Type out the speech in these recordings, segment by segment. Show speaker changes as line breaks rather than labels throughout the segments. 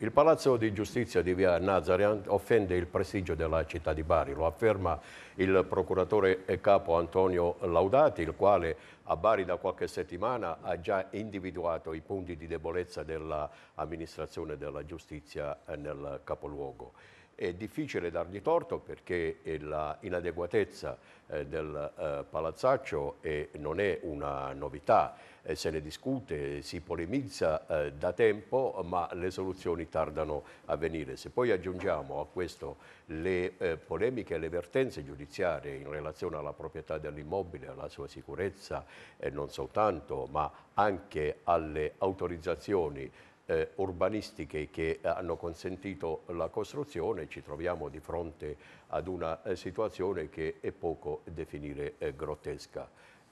Il Palazzo di Giustizia di via Nazarian offende il prestigio della città di Bari, lo afferma il procuratore e capo Antonio Laudati, il quale a Bari da qualche settimana ha già individuato i punti di debolezza dell'amministrazione della giustizia nel capoluogo. È difficile dargli torto perché l'inadeguatezza eh, del eh, palazzaccio eh, non è una novità, eh, se ne discute, si polemizza eh, da tempo, ma le soluzioni tardano a venire. Se poi aggiungiamo a questo le eh, polemiche e le vertenze giudiziarie in relazione alla proprietà dell'immobile, alla sua sicurezza, non soltanto, ma anche alle autorizzazioni eh, urbanistiche che hanno consentito la costruzione, ci troviamo di fronte ad una eh, situazione che è poco definire eh, grottesca.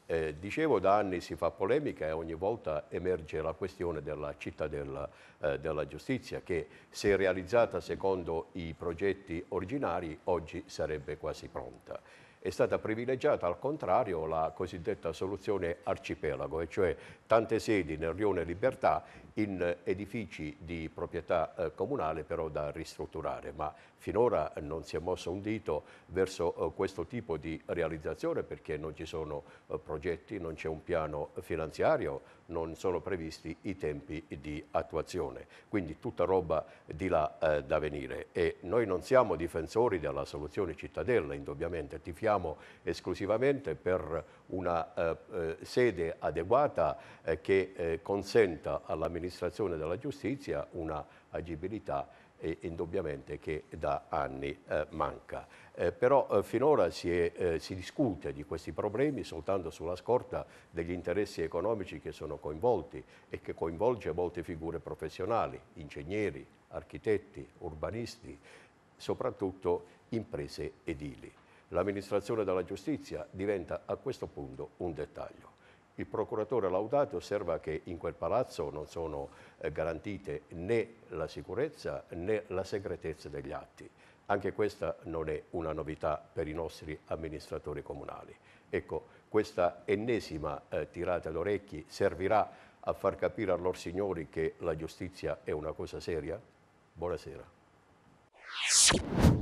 Eh, dicevo da anni si fa polemica e ogni volta emerge la questione della cittadella eh, della giustizia che se realizzata secondo i progetti originari oggi sarebbe quasi pronta è stata privilegiata al contrario la cosiddetta soluzione arcipelago, e cioè tante sedi nel rione Libertà in edifici di proprietà eh, comunale però da ristrutturare, ma finora non si è mosso un dito verso eh, questo tipo di realizzazione perché non ci sono eh, progetti, non c'è un piano finanziario, non sono previsti i tempi di attuazione, quindi tutta roba di là eh, da venire e noi non siamo difensori della soluzione cittadella, indubbiamente tifiamo lavoriamo esclusivamente per una eh, eh, sede adeguata eh, che consenta all'amministrazione della giustizia una agibilità indubbiamente che da anni eh, manca. Eh, però eh, finora si, è, si, discute di questi problemi soltanto sulla scorta degli interessi economici che sono coinvolti e che coinvolge molte figure professionali, ingegneri, architetti, urbanisti, soprattutto imprese edili. L'amministrazione della giustizia diventa a questo punto un dettaglio. Il procuratore Laudato osserva che in quel palazzo non sono eh, garantite né la sicurezza né la segretezza degli atti. Anche questa non è una novità per i nostri amministratori comunali. Ecco, questa ennesima eh, tirata d'orecchi servirà a far capire a loro signori che la giustizia è una cosa seria? Buonasera.